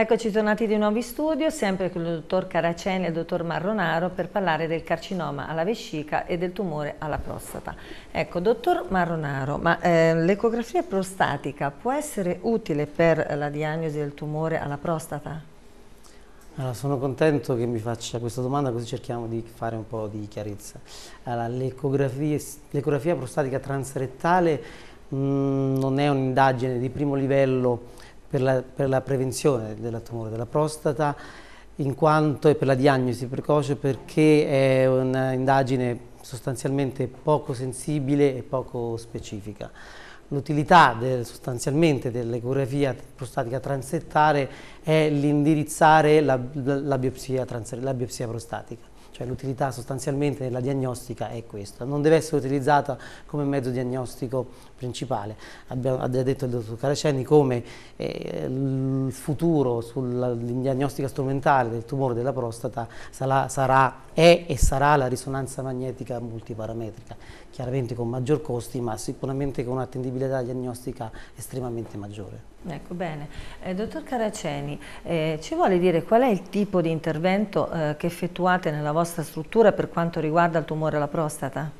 Eccoci tornati di nuovo in studio, sempre con il dottor Caraceni e il dottor Marronaro per parlare del carcinoma alla vescica e del tumore alla prostata. Ecco, dottor Marronaro, ma eh, l'ecografia prostatica può essere utile per la diagnosi del tumore alla prostata? Allora, sono contento che mi faccia questa domanda così cerchiamo di fare un po' di chiarezza. Allora, l'ecografia prostatica transrettale mh, mm, non è un'indagine di primo livello per la, per la prevenzione del tumore della prostata in quanto è per la diagnosi precoce perché è un'indagine sostanzialmente poco sensibile e poco specifica. L'utilità del, sostanzialmente dell'ecografia prostatica transettare è l'indirizzare la, la, la, la biopsia prostatica. Cioè l'utilità sostanzialmente della diagnostica è questa, non deve essere utilizzata come mezzo diagnostico principale. Abbiamo, ha detto il dottor Caraceni come eh, il futuro sulla diagnostica strumentale del tumore della prostata sarà, sarà, è e sarà la risonanza magnetica multiparametrica, chiaramente con maggior costi ma sicuramente con un'attendibilità diagnostica estremamente maggiore. Ecco bene. Eh, dottor Caraceni, eh, ci vuole dire qual è il tipo di intervento eh, che effettuate nella vostra struttura per quanto riguarda il tumore alla prostata?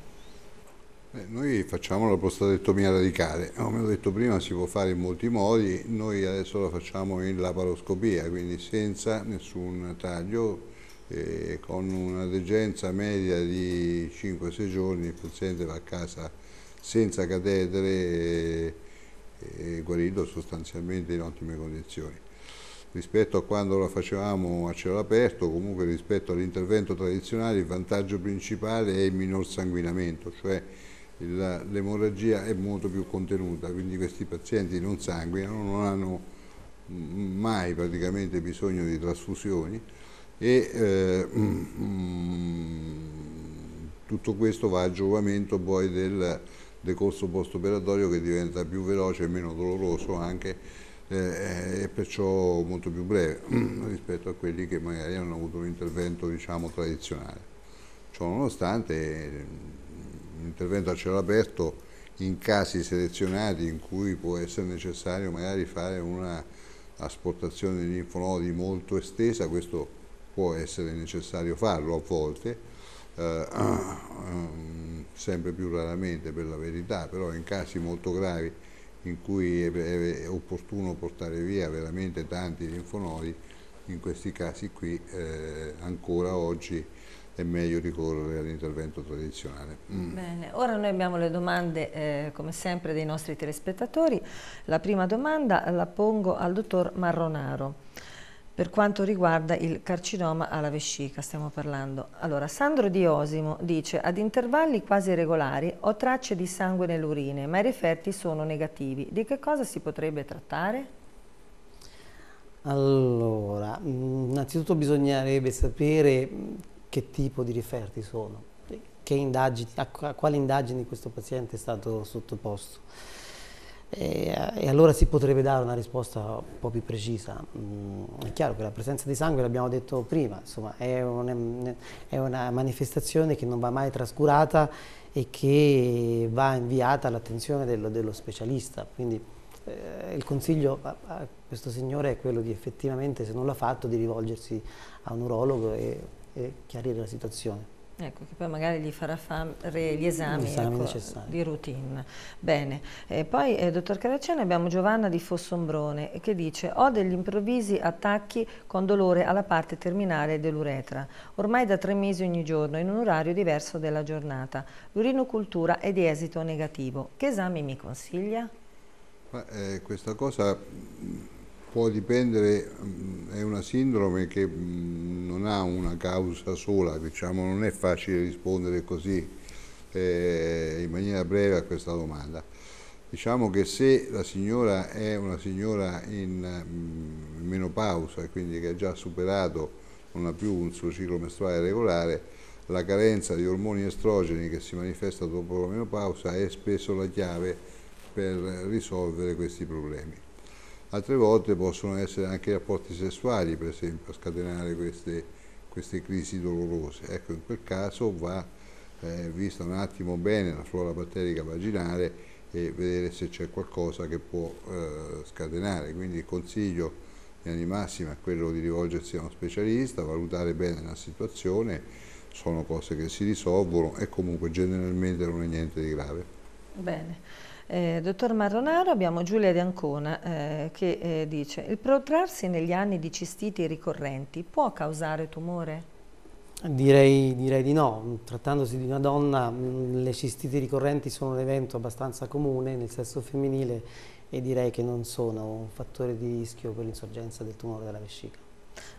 Beh, noi facciamo la prostatectomia radicale, come ho detto prima si può fare in molti modi, noi adesso la facciamo in laparoscopia, quindi senza nessun taglio, eh, con una degenza media di 5-6 giorni il paziente va a casa senza catetere eh, e guarito sostanzialmente in ottime condizioni. Rispetto a quando lo facevamo a cielo aperto, comunque rispetto all'intervento tradizionale, il vantaggio principale è il minor sanguinamento, cioè l'emorragia è molto più contenuta, quindi questi pazienti non sanguinano, non hanno mai praticamente bisogno di trasfusioni e eh, mm, tutto questo va a giovamento poi del decorso post-operatorio che diventa più veloce e meno doloroso anche eh, e perciò molto più breve rispetto a quelli che magari hanno avuto un intervento diciamo, tradizionale. Ciononostante l'intervento mm, a cielo aperto in casi selezionati in cui può essere necessario magari fare una asportazione di linfonodi molto estesa, questo può essere necessario farlo a volte. Eh, ehm, sempre più raramente per la verità, però in casi molto gravi in cui è, opportuno portare via veramente tanti linfonodi, in questi casi qui eh, ancora oggi è meglio ricorrere all'intervento tradizionale. Mm. Bene, ora noi abbiamo le domande eh, come sempre dei nostri telespettatori. La prima domanda la pongo al dottor Marronaro per quanto riguarda il carcinoma alla vescica, stiamo parlando. Allora, Sandro Di Osimo dice ad intervalli quasi regolari ho tracce di sangue nelle urine, ma i referti sono negativi. Di che cosa si potrebbe trattare? Allora, mm, innanzitutto bisognerebbe sapere mm, che tipo di referti sono, indagini, a quali indagini questo paziente è stato sottoposto. E, eh, e, allora si potrebbe dare una risposta un po' più precisa. Mm, è chiaro che la presenza di sangue, l'abbiamo detto prima, insomma, è, un, è, una manifestazione che non va mai trascurata e che va inviata all'attenzione dello, dello, specialista. Quindi eh, il consiglio a, a, questo signore è quello di effettivamente, se non l'ha fatto, di rivolgersi a un urologo e, e chiarire la situazione. Ecco, che poi magari gli farà fare gli esami, esami ecco, di routine. Bene, e poi eh, dottor Caracciani abbiamo Giovanna di Fossombrone eh, che dice ho degli improvvisi attacchi con dolore alla parte terminale dell'uretra, ormai da tre mesi ogni giorno in un orario diverso della giornata, l'urinocultura è di esito negativo. Che esami mi consiglia? Ma, eh, questa cosa può dipendere, mm, è una sindrome che mm, non ha una causa sola, diciamo, non è facile rispondere così eh, in maniera breve a questa domanda. Diciamo che se la signora è una signora in, mm, menopausa quindi che ha già superato, non ha più un suo ciclo mestruale regolare, la carenza di ormoni estrogeni che si manifesta dopo la menopausa è spesso la chiave per risolvere questi problemi. Altre volte possono essere anche i rapporti sessuali, per esempio, a scatenare queste, queste crisi dolorose. Ecco, in quel caso va eh, vista un attimo bene la flora batterica vaginale e vedere se c'è qualcosa che può eh, scatenare. Quindi il consiglio in linea massima è quello di rivolgersi a uno specialista, valutare bene la situazione, sono cose che si risolvono e comunque generalmente non è niente di grave. Bene. Eh, dottor Marronaro, abbiamo Giulia di Ancona eh, che eh, dice il protrarsi negli anni di cistiti ricorrenti può causare tumore? Direi, direi, di no, trattandosi di una donna mm, le cistiti ricorrenti sono un evento abbastanza comune nel sesso femminile e direi che non sono un fattore di rischio per l'insorgenza del tumore della vescica.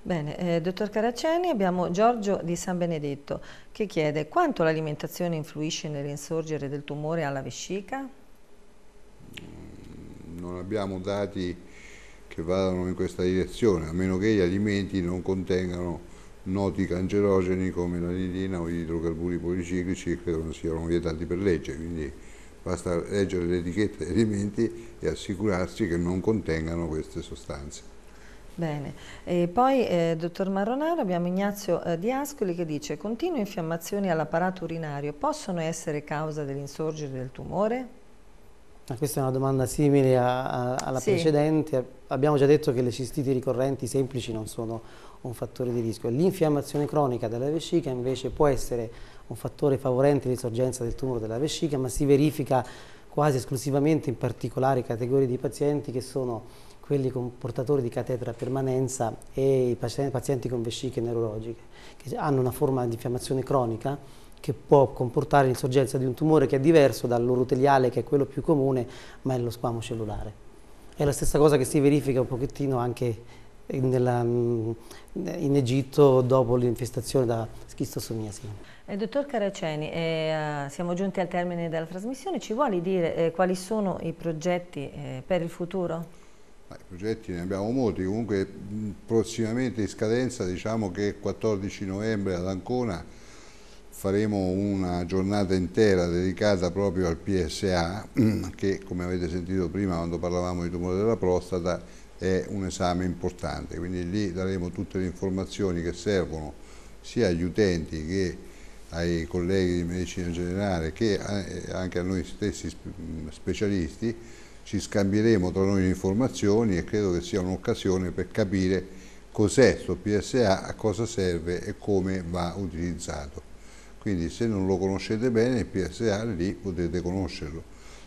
Bene, eh, dottor Caraceni, abbiamo Giorgio di San Benedetto che chiede quanto l'alimentazione influisce nell'insorgere del tumore alla vescica? non abbiamo dati che vadano in questa direzione, a meno che gli alimenti non contengano noti cancerogeni come l'anidina o gli idrocarburi policiclici che non siano vietati per legge, quindi basta leggere le etichette degli alimenti e assicurarsi che non contengano queste sostanze. Bene, e poi eh, dottor Marronaro abbiamo Ignazio eh, Di che dice continue infiammazioni all'apparato urinario possono essere causa dell'insorgere del tumore? Questa è una domanda simile a, a, alla sì. precedente. Abbiamo già detto che le cistiti ricorrenti semplici non sono un fattore di rischio. L'infiammazione cronica della vescica invece può essere un fattore favorente all'insorgenza del tumore della vescica, ma si verifica quasi esclusivamente in particolari categorie di pazienti che sono quelli con portatori di catetra permanenza e i pazienti con vesciche neurologiche, che hanno una forma di infiammazione cronica che può comportare l'insorgenza di un tumore che è diverso dall'uroteliale che è quello più comune, ma è lo squamo cellulare. È la stessa cosa che si verifica un pochettino anche nella, mm, in Egitto dopo l'infestazione da schistosomiasi. Eh, dottor Caraceni, eh, eh, siamo giunti al termine della trasmissione, ci vuoi dire eh, quali sono i progetti eh, per il futuro? I progetti ne abbiamo molti, comunque mm, prossimamente in scadenza diciamo che il 14 novembre ad Ancona faremo una giornata intera dedicata proprio al PSA che come avete sentito prima quando parlavamo di tumore della prostata è un esame importante quindi lì daremo tutte le informazioni che servono sia agli utenti che ai colleghi di medicina generale che eh, anche a noi stessi mm, specialisti ci scambieremo tra noi le informazioni e credo che sia un'occasione per capire cos'è questo PSA, a cosa serve e come va utilizzato quindi se non lo conoscete bene il PSA lì potete conoscerlo.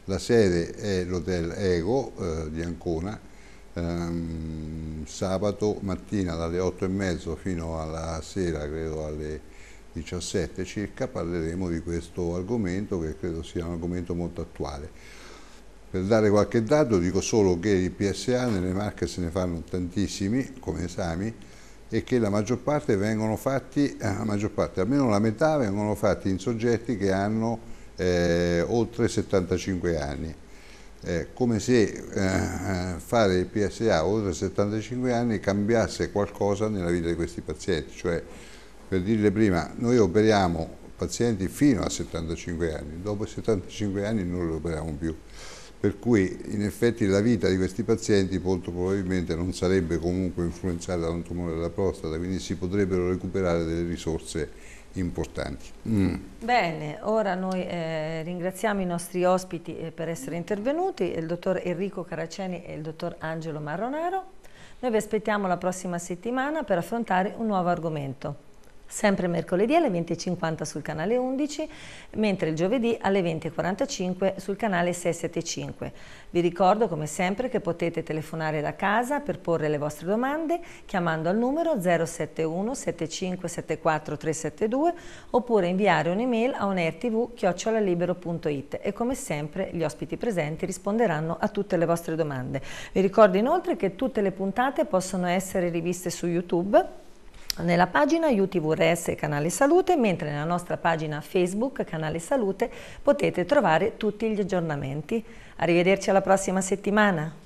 La sede è l'hotel Ego eh, di Ancona, ehm, sabato mattina dalle 8 e mezzo fino alla sera, credo alle 17 circa, parleremo di questo argomento che credo sia un argomento molto attuale. Per dare qualche dato dico solo che il PSA nelle marche se ne fanno tantissimi come esami, e che la maggior parte vengono fatti, eh, la maggior parte, almeno la metà vengono fatti in soggetti che hanno eh, oltre 75 anni. Eh, come se eh, eh fare il PSA oltre 75 anni cambiasse qualcosa nella vita di questi pazienti, cioè per dirle prima, noi operiamo pazienti fino a 75 anni, dopo 75 anni non li operiamo più per cui in effetti la vita di questi pazienti molto probabilmente non sarebbe comunque influenzata da un tumore della prostata, quindi si potrebbero recuperare delle risorse importanti. Mm. Bene, ora noi eh, ringraziamo i nostri ospiti eh, per essere intervenuti, il dottor Enrico Caraceni e il dottor Angelo Marronaro. Noi vi aspettiamo la prossima settimana per affrontare un nuovo argomento sempre mercoledì alle 20.50 sul canale 11, mentre il giovedì alle 20.45 sul canale 675. Vi ricordo come sempre che potete telefonare da casa per porre le vostre domande chiamando al numero 071 75 74 372 oppure inviare un'email a onertv.it e come sempre gli ospiti presenti risponderanno a tutte le vostre domande. Vi ricordo inoltre che tutte le puntate possono essere riviste su YouTube nella pagina UTVRS Canale Salute, mentre nella nostra pagina Facebook Canale Salute potete trovare tutti gli aggiornamenti. Arrivederci alla prossima settimana.